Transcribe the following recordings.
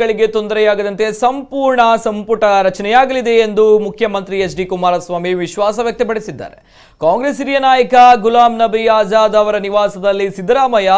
ಗಳಿಗೆ ತೊಂದರೆಯಾಗದಂತೆ ಸಂಪೂರ್ಣ ಸಂಪುಟ ರಚನೆಯಾಗಲಿದೆ ಎಂದು ಮುಖ್ಯಮಂತ್ರಿ ಎಚ್ ಡಿ ಕುಮಾರಸ್ವಾಮಿ ವಿಶ್ವಾಸ ವ್ಯಕ್ತಪಡಿಸಿದ್ದಾರೆ ಕಾಂಗ್ರೆಸ್ ಹಿರಿಯ ನಾಯಕ ಗುಲಾಂ ನಬಿ ಆಜಾದ್ ಅವರ ನಿವಾಸದಲ್ಲಿ ಸಿದ್ದರಾಮಯ್ಯ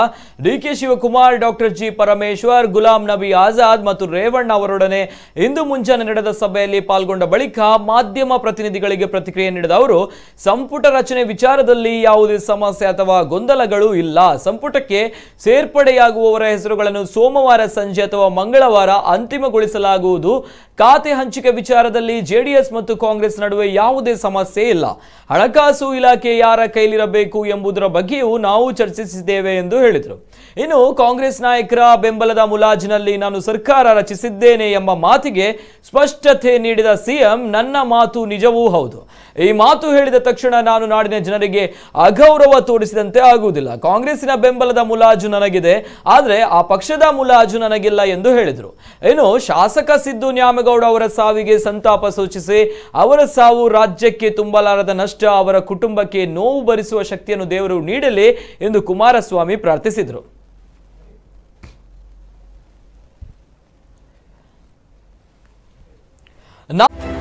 ಡಿಕೆ ಶಿವಕುಮಾರ್ ಡಾಕ್ಟರ್ ಜಿ ಪರಮೇಶ್ವರ್ ಗುಲಾಂ ನಬಿ ಆಜಾದ್ ಮತ್ತು ರೇವಣ್ಣ ಅವರೊಡನೆ ಇಂದು ಮುಂಜಾನೆ ನಡೆದ ಸಭೆಯಲ್ಲಿ ಪಾಲ್ಗೊಂಡ ಬಳಿಕ ಮಾಧ್ಯಮ ಪ್ರತಿನಿಧಿಗಳಿಗೆ ಪ್ರತಿಕ್ರಿಯೆ ನೀಡಿದ ಅವರು ಸಂಪುಟ ರಚನೆ ವಿಚಾರದಲ್ಲಿ ಯಾವುದೇ ಸಮಸ್ಯೆ ಅಥವಾ ಗೊಂದಲಗಳು ಇಲ್ಲ ಸಂಪುಟಕ್ಕೆ ಸೇರ್ಪಡೆಯಾಗುವವರ ಹೆಸರುಗಳನ್ನು ಸೋಮವಾರ ಸಂಜೆ ಅಥವಾ ಮಂಗಳವಾರ ಅಂತಿಮಗೊಳಿಸಲಾಗುವುದು ಖಾತೆ ಹಂಚಿಕೆ ವಿಚಾರದಲ್ಲಿ ಜೆಡಿಎಸ್ ಮತ್ತು ಕಾಂಗ್ರೆಸ್ ನಡುವೆ ಯಾವುದೇ ಸಮಸ್ಯೆ ಇಲ್ಲ ಹಣಕಾಸು ಇಲಾಖೆ ಯಾರ ಕೈಲಿರಬೇಕು ಎಂಬುದರ ಬಗ್ಗೆಯೂ ನಾವು ಚರ್ಚಿಸಿದ್ದೇವೆ ಎಂದು ಹೇಳಿದರು ಇನ್ನು ಕಾಂಗ್ರೆಸ್ ನಾಯಕರ ಬೆಂಬಲದ ಮುಲಾಜಿನಲ್ಲಿ ನಾನು ಸರ್ಕಾರ ರಚಿಸಿದ್ದೇನೆ ಎಂಬ ಮಾತಿಗೆ ಸ್ಪಷ್ಟತೆ ನೀಡಿದ ಸಿಎಂ ನನ್ನ ಮಾತು ನಿಜವೂ ಹೌದು ಈ ಮಾತು ಹೇಳಿದ ತಕ್ಷಣ ನಾನು ನಾಡಿನ ಜನರಿಗೆ ಅಗೌರವ ತೋರಿಸಿದಂತೆ ಆಗುವುದಿಲ್ಲ ಕಾಂಗ್ರೆಸ್ಸಿನ ಬೆಂಬಲದ ಮುಲಾಜು ನನಗಿದೆ ಆದರೆ ಆ ಪಕ್ಷದ ಮುಲಾಜು ನನಗಿಲ್ಲ ಎಂದು ಹೇಳಿದರು ಇನ್ನು ಶಾಸಕ ಸಿದ್ದು ನ್ಯಾಮ ಗೌಡ ಅವರ ಸಾವಿಗೆ ಸಂತಾಪ ಸೂಚಿಸಿ ಅವರ ಸಾವು ರಾಜ್ಯಕ್ಕೆ ತುಂಬಲಾರದ ನಷ್ಟ ಅವರ ಕುಟುಂಬಕ್ಕೆ ನೋವು ಭರಿಸುವ ಶಕ್ತಿಯನ್ನು ದೇವರು ನೀಡಲಿ ಎಂದು ಕುಮಾರಸ್ವಾಮಿ ಪ್ರಾರ್ಥಿಸಿದರು ನಾವು